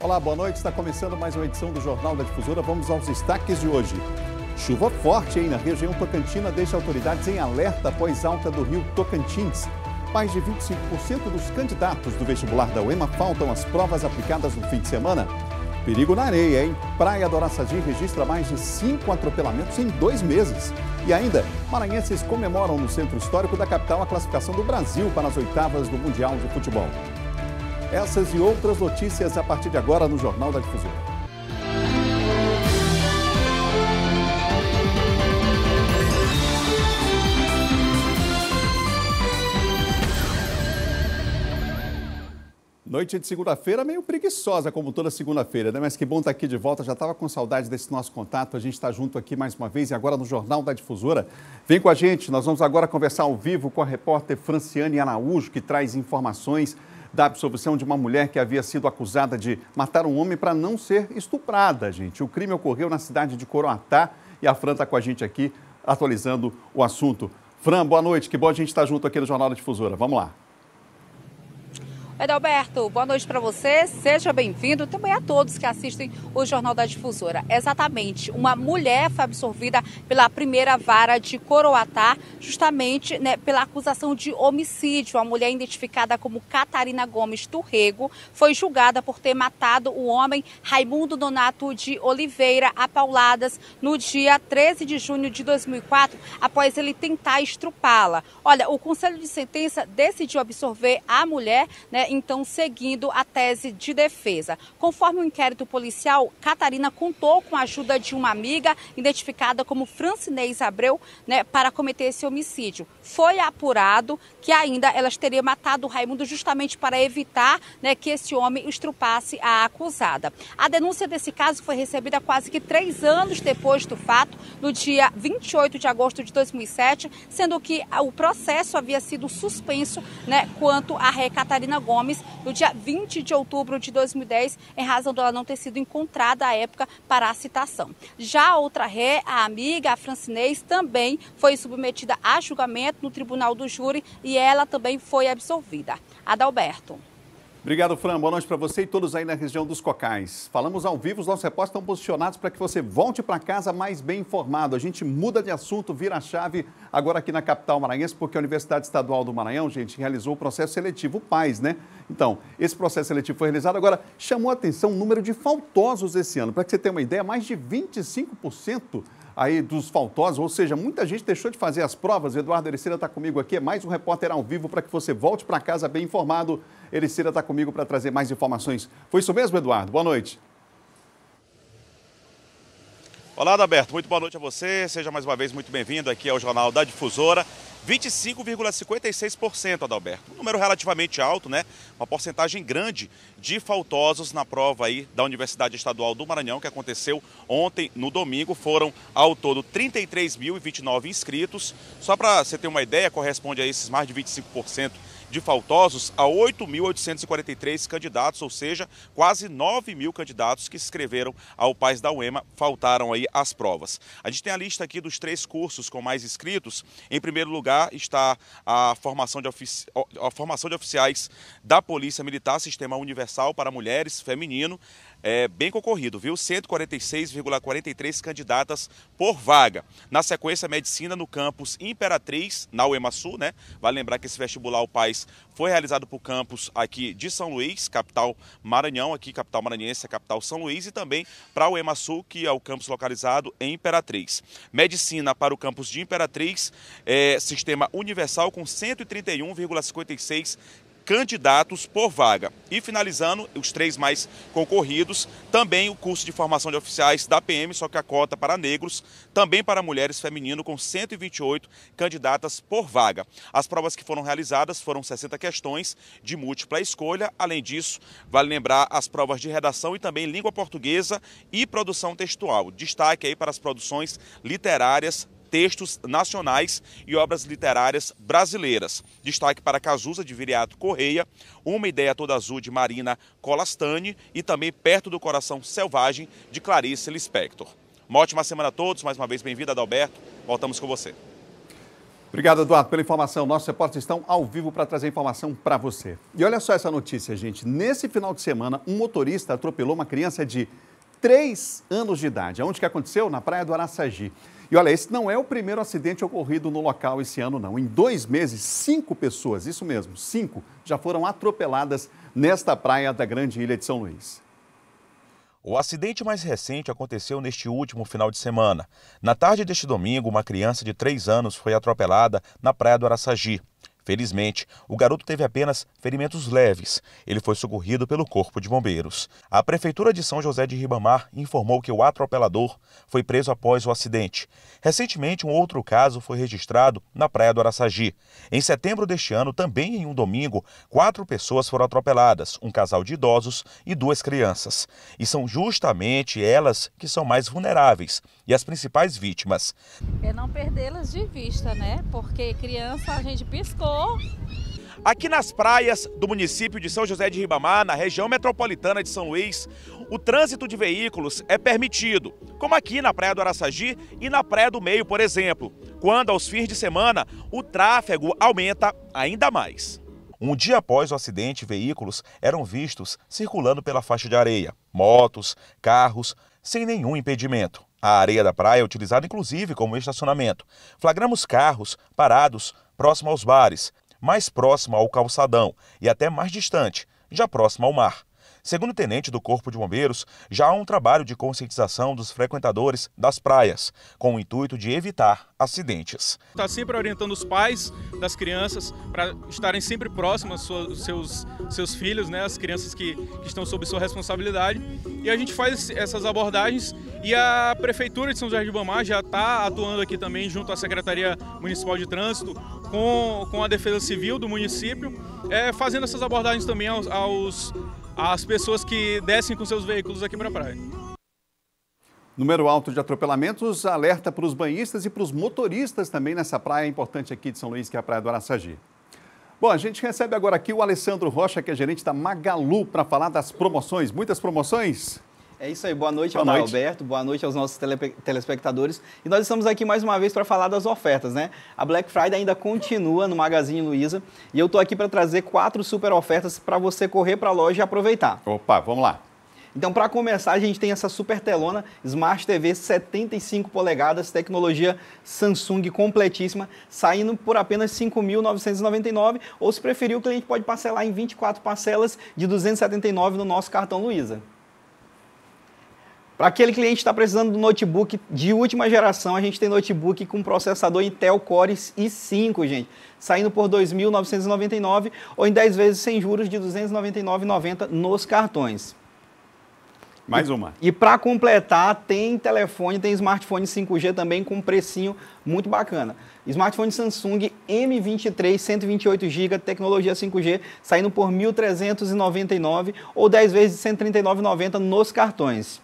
Olá, boa noite. Está começando mais uma edição do Jornal da Difusora. Vamos aos destaques de hoje. Chuva forte hein, na região tocantina deixa autoridades em alerta após alta do rio Tocantins. Mais de 25% dos candidatos do vestibular da UEMA faltam as provas aplicadas no fim de semana. Perigo na areia, hein? Praia do Araçagi registra mais de cinco atropelamentos em dois meses. E ainda, maranhenses comemoram no centro histórico da capital a classificação do Brasil para as oitavas do Mundial de Futebol. Essas e outras notícias a partir de agora no Jornal da Difusora. Noite de segunda-feira, meio preguiçosa, como toda segunda-feira, né? Mas que bom estar tá aqui de volta. Já estava com saudade desse nosso contato. A gente está junto aqui mais uma vez e agora no Jornal da Difusora. Vem com a gente, nós vamos agora conversar ao vivo com a repórter Franciane Araújo, que traz informações da absolvição de uma mulher que havia sido acusada de matar um homem para não ser estuprada, gente. O crime ocorreu na cidade de Coroatá e a Fran está com a gente aqui atualizando o assunto. Fran, boa noite. Que bom a gente estar tá junto aqui no Jornal da Difusora. Vamos lá. Edalberto, boa noite para você, seja bem-vindo também a todos que assistem o Jornal da Difusora. Exatamente, uma mulher foi absorvida pela primeira vara de Coroatá, justamente né, pela acusação de homicídio. A mulher identificada como Catarina Gomes Turrego foi julgada por ter matado o homem Raimundo Donato de Oliveira a pauladas no dia 13 de junho de 2004, após ele tentar estrupá-la. Olha, o Conselho de Sentença decidiu absorver a mulher, né, então seguindo a tese de defesa. Conforme o um inquérito policial, Catarina contou com a ajuda de uma amiga identificada como Francinez Abreu né, para cometer esse homicídio. Foi apurado que ainda elas teriam matado o Raimundo justamente para evitar né, que esse homem estrupasse a acusada. A denúncia desse caso foi recebida quase que três anos depois do fato, no dia 28 de agosto de 2007, sendo que o processo havia sido suspenso né, quanto a ré Catarina Gomes no dia 20 de outubro de 2010, em razão dela não ter sido encontrada à época para a citação. Já a outra ré, a amiga, a Francinez, também foi submetida a julgamento no tribunal do júri e ela também foi absolvida. Adalberto. Obrigado, Fran. Boa noite para você e todos aí na região dos Cocais. Falamos ao vivo, os nossos repórteres estão posicionados para que você volte para casa mais bem informado. A gente muda de assunto, vira a chave agora aqui na capital maranhense, porque a Universidade Estadual do Maranhão, gente, realizou o processo seletivo PAIS, né? Então, esse processo seletivo foi realizado. Agora, chamou a atenção o número de faltosos esse ano. Para que você tenha uma ideia, mais de 25% aí dos faltosos, ou seja, muita gente deixou de fazer as provas. Eduardo Ericeira está comigo aqui, é mais um repórter ao vivo para que você volte para casa bem informado. Ericeira está comigo para trazer mais informações. Foi isso mesmo, Eduardo? Boa noite. Olá, Daberto. Muito boa noite a você. Seja mais uma vez muito bem-vindo aqui ao Jornal da Difusora. 25,56%, Adalberto. Um número relativamente alto, né? Uma porcentagem grande de faltosos na prova aí da Universidade Estadual do Maranhão, que aconteceu ontem, no domingo. Foram, ao todo, 33.029 inscritos. Só para você ter uma ideia, corresponde a esses mais de 25% de faltosos a 8.843 candidatos, ou seja, quase 9 mil candidatos que se inscreveram ao Paz da UEMA faltaram aí as provas. A gente tem a lista aqui dos três cursos com mais inscritos. Em primeiro lugar está a formação de, ofici... a formação de oficiais da Polícia Militar, Sistema Universal para Mulheres, Feminino é, bem concorrido, viu? 146,43 candidatas por vaga. Na sequência, medicina no campus Imperatriz, na UEMASU, né? Vale lembrar que esse vestibular o Paz foi realizado para o campus aqui de São Luís, capital Maranhão, aqui capital maranhense, capital São Luís, e também para o UEMASU, que é o campus localizado em Imperatriz. Medicina para o campus de Imperatriz, é, sistema universal com 131,56 candidatos por vaga. E finalizando, os três mais concorridos, também o curso de formação de oficiais da PM, só que a cota para negros, também para mulheres feminino, com 128 candidatas por vaga. As provas que foram realizadas foram 60 questões de múltipla escolha. Além disso, vale lembrar as provas de redação e também língua portuguesa e produção textual. Destaque aí para as produções literárias textos nacionais e obras literárias brasileiras. Destaque para Cazuza, de Viriato Correia, Uma Ideia Toda Azul, de Marina Colastani e também Perto do Coração Selvagem, de Clarice Lispector. Uma ótima semana a todos, mais uma vez bem-vinda, Adalberto. Voltamos com você. Obrigado, Eduardo, pela informação. Nossos repórteres estão ao vivo para trazer informação para você. E olha só essa notícia, gente. Nesse final de semana, um motorista atropelou uma criança de 3 anos de idade. Onde que aconteceu? Na Praia do Araçagi. E olha, esse não é o primeiro acidente ocorrido no local esse ano, não. Em dois meses, cinco pessoas, isso mesmo, cinco, já foram atropeladas nesta praia da Grande Ilha de São Luís. O acidente mais recente aconteceu neste último final de semana. Na tarde deste domingo, uma criança de 3 anos foi atropelada na praia do Araçagi. Felizmente, o garoto teve apenas ferimentos leves. Ele foi socorrido pelo Corpo de Bombeiros. A Prefeitura de São José de Ribamar informou que o atropelador foi preso após o acidente. Recentemente, um outro caso foi registrado na Praia do Araçagi. Em setembro deste ano, também em um domingo, quatro pessoas foram atropeladas, um casal de idosos e duas crianças. E são justamente elas que são mais vulneráveis e as principais vítimas. É não perdê-las de vista, né? Porque criança a gente piscou, calor. Aqui nas praias do município de São José de Ribamar, na região metropolitana de São Luís, o trânsito de veículos é permitido, como aqui na Praia do Araçagi e na Praia do Meio, por exemplo, quando aos fins de semana o tráfego aumenta ainda mais. Um dia após o acidente, veículos eram vistos circulando pela faixa de areia, motos, carros, sem nenhum impedimento. A areia da praia é utilizada inclusive como estacionamento. Flagramos carros parados próximo aos bares, mais próxima ao calçadão e até mais distante, já próxima ao mar. Segundo o tenente do Corpo de Bombeiros, já há um trabalho de conscientização dos frequentadores das praias, com o intuito de evitar acidentes. Está sempre orientando os pais das crianças para estarem sempre próximas aos seus, seus filhos, né, as crianças que, que estão sob sua responsabilidade. E a gente faz essas abordagens e a Prefeitura de São José de Ribamar já está atuando aqui também junto à Secretaria Municipal de Trânsito, com, com a Defesa Civil do município, é, fazendo essas abordagens também aos, aos as pessoas que descem com seus veículos aqui para a praia. Número alto de atropelamentos, alerta para os banhistas e para os motoristas também nessa praia importante aqui de São Luís, que é a Praia do Araçagi. Bom, a gente recebe agora aqui o Alessandro Rocha, que é gerente da Magalu, para falar das promoções. Muitas promoções? É isso aí, boa noite boa ao noite. Alberto, boa noite aos nossos tele telespectadores. E nós estamos aqui mais uma vez para falar das ofertas, né? A Black Friday ainda continua no Magazine Luiza e eu estou aqui para trazer quatro super ofertas para você correr para a loja e aproveitar. Opa, vamos lá. Então, para começar, a gente tem essa super telona Smart TV 75 polegadas, tecnologia Samsung completíssima, saindo por apenas 5.999, ou se preferir, o cliente pode parcelar em 24 parcelas de 279 no nosso cartão Luiza. Para aquele cliente que está precisando do notebook de última geração, a gente tem notebook com processador Intel Core i5, gente, saindo por 2.999 ou em 10 vezes sem juros de 299,90 nos cartões. Mais uma. E, e para completar, tem telefone, tem smartphone 5G também com um precinho muito bacana. Smartphone Samsung M23 128 GB, tecnologia 5G, saindo por 1.399 ou 10 vezes 139,90 nos cartões.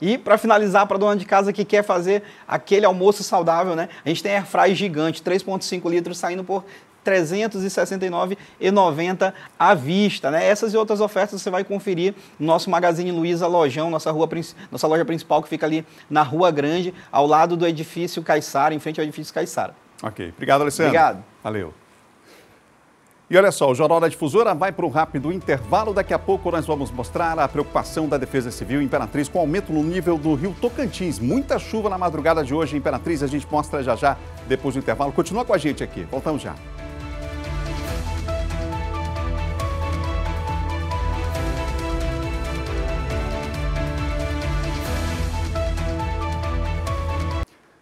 E para finalizar, para dona de casa que quer fazer aquele almoço saudável, né? A gente tem airfry gigante, 3.5 litros, saindo por R$ 369,90 à vista. Né? Essas e outras ofertas você vai conferir no nosso Magazine Luiza Lojão, nossa, rua, nossa loja principal que fica ali na Rua Grande, ao lado do edifício Caixara, em frente ao edifício Caixara. Ok. Obrigado, Alessandro. Obrigado. Valeu. E olha só, o Jornal da Difusora vai para um rápido intervalo. Daqui a pouco nós vamos mostrar a preocupação da Defesa Civil em Imperatriz com o aumento no nível do rio Tocantins. Muita chuva na madrugada de hoje em Imperatriz. A gente mostra já já depois do intervalo. Continua com a gente aqui. Voltamos já.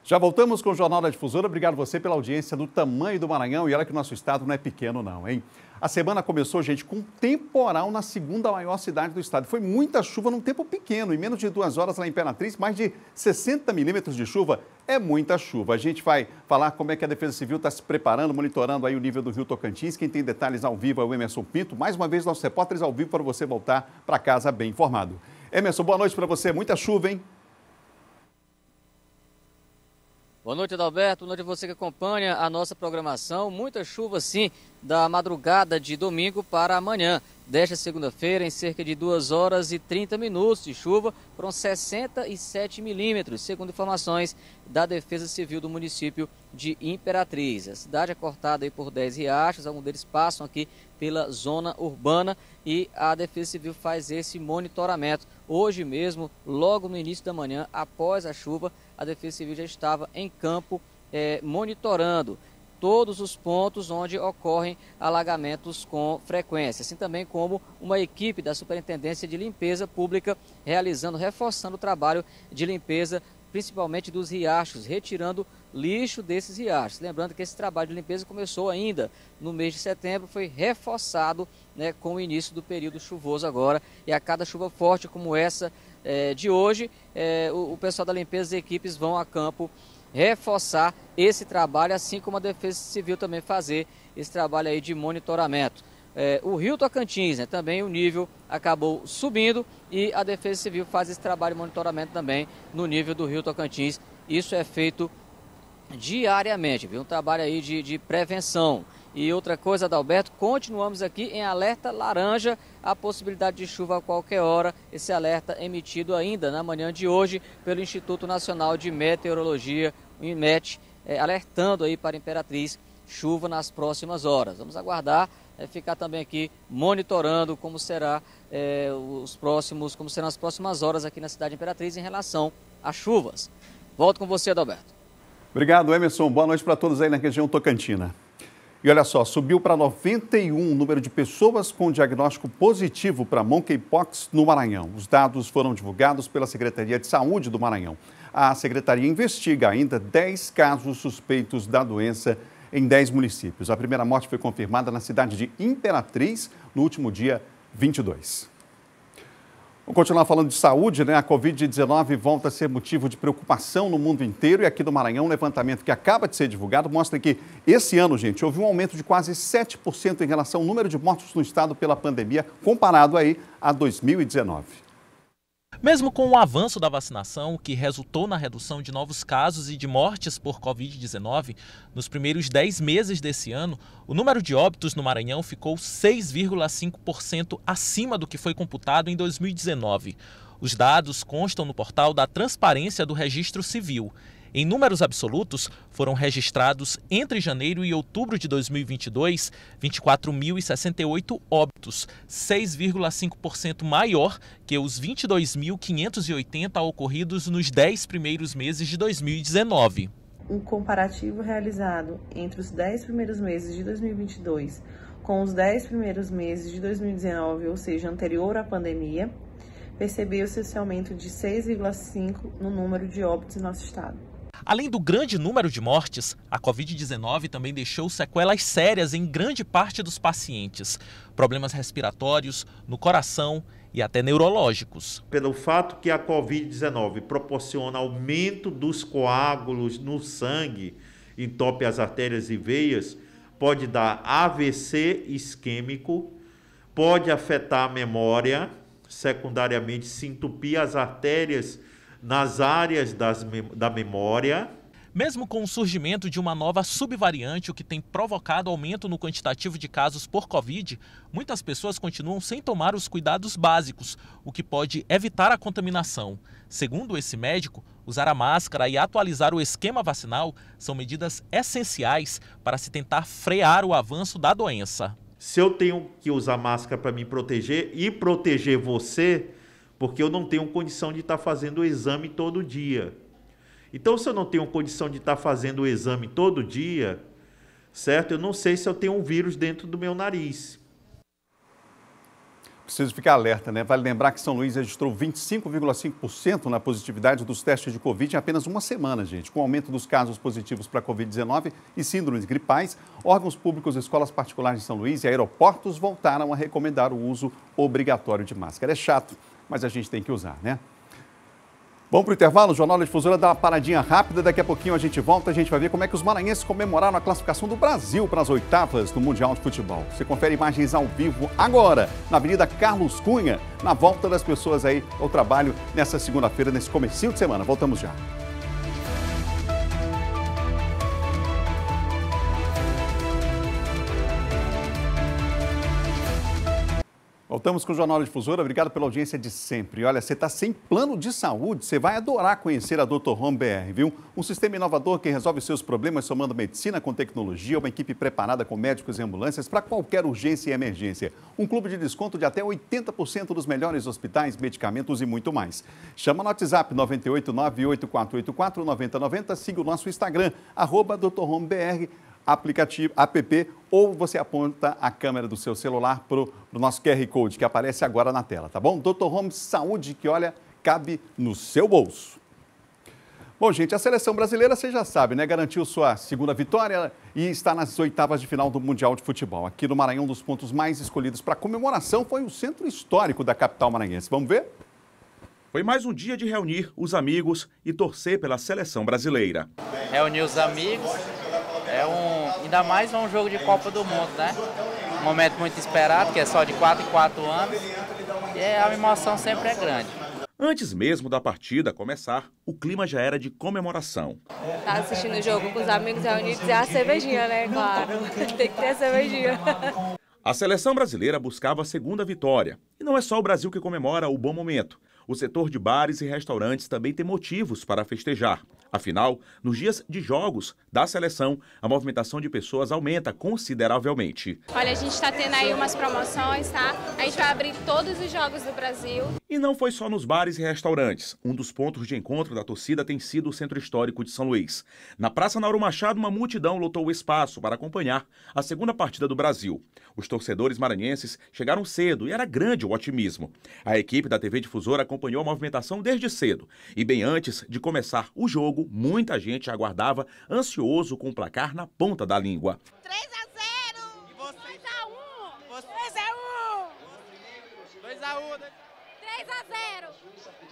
Já voltamos com o Jornal da Difusora. Obrigado você pela audiência do tamanho do Maranhão. E olha que o nosso estado não é pequeno, não, hein? A semana começou, gente, com temporal na segunda maior cidade do estado. Foi muita chuva num tempo pequeno. Em menos de duas horas lá em Imperatriz, mais de 60 milímetros de chuva. É muita chuva. A gente vai falar como é que a Defesa Civil está se preparando, monitorando aí o nível do Rio Tocantins. Quem tem detalhes ao vivo é o Emerson Pinto. Mais uma vez, nossos repórteres ao vivo para você voltar para casa bem informado. Emerson, boa noite para você. Muita chuva, hein? Boa noite, Adalberto. Boa noite a você que acompanha a nossa programação. Muita chuva, sim, da madrugada de domingo para amanhã desta segunda-feira em cerca de 2 horas e 30 minutos de chuva, foram 67 milímetros, segundo informações da Defesa Civil do município de Imperatriz. A cidade é cortada por 10 riachos, alguns deles passam aqui pela zona urbana e a Defesa Civil faz esse monitoramento. Hoje mesmo, logo no início da manhã, após a chuva, a Defesa Civil já estava em campo eh, monitorando todos os pontos onde ocorrem alagamentos com frequência, assim também como uma equipe da Superintendência de Limpeza Pública realizando, reforçando o trabalho de limpeza principalmente dos riachos, retirando lixo desses riachos. Lembrando que esse trabalho de limpeza começou ainda no mês de setembro, foi reforçado né, com o início do período chuvoso agora. E a cada chuva forte como essa é, de hoje, é, o, o pessoal da limpeza e equipes vão a campo reforçar esse trabalho, assim como a Defesa Civil também fazer esse trabalho aí de monitoramento. É, o Rio Tocantins, né, também o nível acabou subindo e a Defesa Civil faz esse trabalho de monitoramento também no nível do Rio Tocantins. Isso é feito diariamente, viu? Um trabalho aí de, de prevenção. E outra coisa, Adalberto, continuamos aqui em alerta laranja, a possibilidade de chuva a qualquer hora. Esse alerta é emitido ainda na manhã de hoje pelo Instituto Nacional de Meteorologia o Imet é, eh, alertando aí para a Imperatriz chuva nas próximas horas. Vamos aguardar, é, ficar também aqui monitorando como será é, os próximos, como serão as próximas horas aqui na cidade Imperatriz em relação às chuvas. Volto com você, Adalberto. Obrigado, Emerson. Boa noite para todos aí na região Tocantina. E olha só, subiu para 91 o número de pessoas com diagnóstico positivo para monkeypox no Maranhão. Os dados foram divulgados pela Secretaria de Saúde do Maranhão. A secretaria investiga ainda 10 casos suspeitos da doença em 10 municípios. A primeira morte foi confirmada na cidade de Imperatriz no último dia 22. Vamos continuar falando de saúde, né? A Covid-19 volta a ser motivo de preocupação no mundo inteiro e aqui do Maranhão, um levantamento que acaba de ser divulgado mostra que esse ano, gente, houve um aumento de quase 7% em relação ao número de mortos no estado pela pandemia, comparado aí a 2019. Mesmo com o avanço da vacinação, que resultou na redução de novos casos e de mortes por Covid-19, nos primeiros 10 meses desse ano, o número de óbitos no Maranhão ficou 6,5% acima do que foi computado em 2019. Os dados constam no portal da Transparência do Registro Civil em números absolutos, foram registrados entre janeiro e outubro de 2022 24.068 óbitos, 6,5% maior que os 22.580 ocorridos nos 10 primeiros meses de 2019. Um comparativo realizado entre os 10 primeiros meses de 2022 com os 10 primeiros meses de 2019, ou seja, anterior à pandemia, percebeu-se esse aumento de 6,5% no número de óbitos em nosso estado. Além do grande número de mortes, a Covid-19 também deixou sequelas sérias em grande parte dos pacientes: problemas respiratórios, no coração e até neurológicos. Pelo fato que a Covid-19 proporciona aumento dos coágulos no sangue, entope as artérias e veias, pode dar AVC isquêmico, pode afetar a memória, secundariamente se entupir as artérias nas áreas das, da memória. Mesmo com o surgimento de uma nova subvariante, o que tem provocado aumento no quantitativo de casos por Covid, muitas pessoas continuam sem tomar os cuidados básicos, o que pode evitar a contaminação. Segundo esse médico, usar a máscara e atualizar o esquema vacinal são medidas essenciais para se tentar frear o avanço da doença. Se eu tenho que usar máscara para me proteger e proteger você, porque eu não tenho condição de estar tá fazendo o exame todo dia. Então, se eu não tenho condição de estar tá fazendo o exame todo dia, certo? Eu não sei se eu tenho um vírus dentro do meu nariz. Preciso ficar alerta, né? Vale lembrar que São Luís registrou 25,5% na positividade dos testes de Covid em apenas uma semana, gente. Com o aumento dos casos positivos para Covid-19 e síndromes gripais, órgãos públicos, escolas particulares de São Luís e aeroportos voltaram a recomendar o uso obrigatório de máscara. É chato, mas a gente tem que usar, né? Vamos para o intervalo, o Jornal da Difusora dá uma paradinha rápida, daqui a pouquinho a gente volta, a gente vai ver como é que os maranhenses comemoraram a classificação do Brasil para as oitavas do Mundial de Futebol. Você confere imagens ao vivo agora, na Avenida Carlos Cunha, na volta das pessoas aí ao trabalho nessa segunda-feira, nesse comecinho de semana. Voltamos já. voltamos com o Jornal Difusora. Obrigado pela audiência de sempre. Olha, você está sem plano de saúde, você vai adorar conhecer a Dr. Home BR, viu? Um sistema inovador que resolve seus problemas somando medicina com tecnologia, uma equipe preparada com médicos e ambulâncias para qualquer urgência e emergência. Um clube de desconto de até 80% dos melhores hospitais, medicamentos e muito mais. Chama no WhatsApp 9090, siga o nosso Instagram, arroba Dr. Home BR aplicativo, app, ou você aponta a câmera do seu celular para o nosso QR Code que aparece agora na tela, tá bom? Dr. Holmes Saúde, que olha, cabe no seu bolso. Bom, gente, a seleção brasileira, você já sabe, né? Garantiu sua segunda vitória e está nas oitavas de final do Mundial de Futebol. Aqui no Maranhão, um dos pontos mais escolhidos para comemoração foi o centro histórico da capital maranhense. Vamos ver? Foi mais um dia de reunir os amigos e torcer pela seleção brasileira. Reunir os amigos, Ainda mais um jogo de Copa do Mundo, né? Um momento muito esperado, que é só de 4 em 4 anos. E é, a emoção sempre é grande. Antes mesmo da partida começar, o clima já era de comemoração. Tá assistindo o jogo com os amigos reunidos é a cervejinha, né? Claro, tem que ter a cervejinha. A seleção brasileira buscava a segunda vitória. E não é só o Brasil que comemora o bom momento. O setor de bares e restaurantes também tem motivos para festejar. Afinal, nos dias de jogos da seleção, a movimentação de pessoas aumenta consideravelmente. Olha, a gente está tendo aí umas promoções, tá? A gente vai abrir todos os jogos do Brasil. E não foi só nos bares e restaurantes. Um dos pontos de encontro da torcida tem sido o Centro Histórico de São Luís. Na Praça Nauro Machado, uma multidão lotou o espaço para acompanhar a segunda partida do Brasil. Os torcedores maranhenses chegaram cedo e era grande o otimismo. A equipe da TV Difusora acompanhou a movimentação desde cedo e bem antes de começar o jogo, muita gente aguardava, ansioso com o placar na ponta da língua. 3 a 0! E você? 2 a 1! 3 a 1! 2 né? a 1! 3 a 0!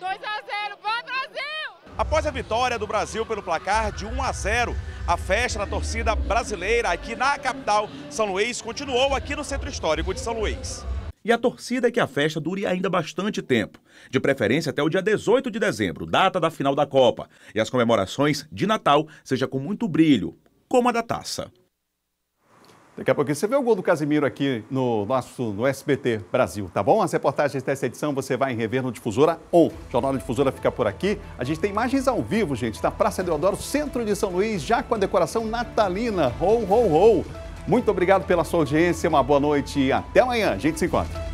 2 a 0! Vai Brasil! Após a vitória do Brasil pelo placar de 1 a 0, a festa da torcida brasileira aqui na capital São Luís continuou aqui no Centro Histórico de São Luís. E a torcida é que a festa dure ainda bastante tempo, de preferência até o dia 18 de dezembro, data da final da Copa, e as comemorações de Natal seja com muito brilho, como a da taça. Daqui a pouquinho você vê o gol do Casimiro aqui no nosso no SBT Brasil, tá bom? As reportagens dessa edição você vai rever no Difusora ou o Jornal da Difusora fica por aqui. A gente tem imagens ao vivo, gente, da Praça Deodoro, centro de São Luís, já com a decoração natalina. Rou, rou, rou! Muito obrigado pela sua audiência, uma boa noite e até amanhã. A gente se encontra.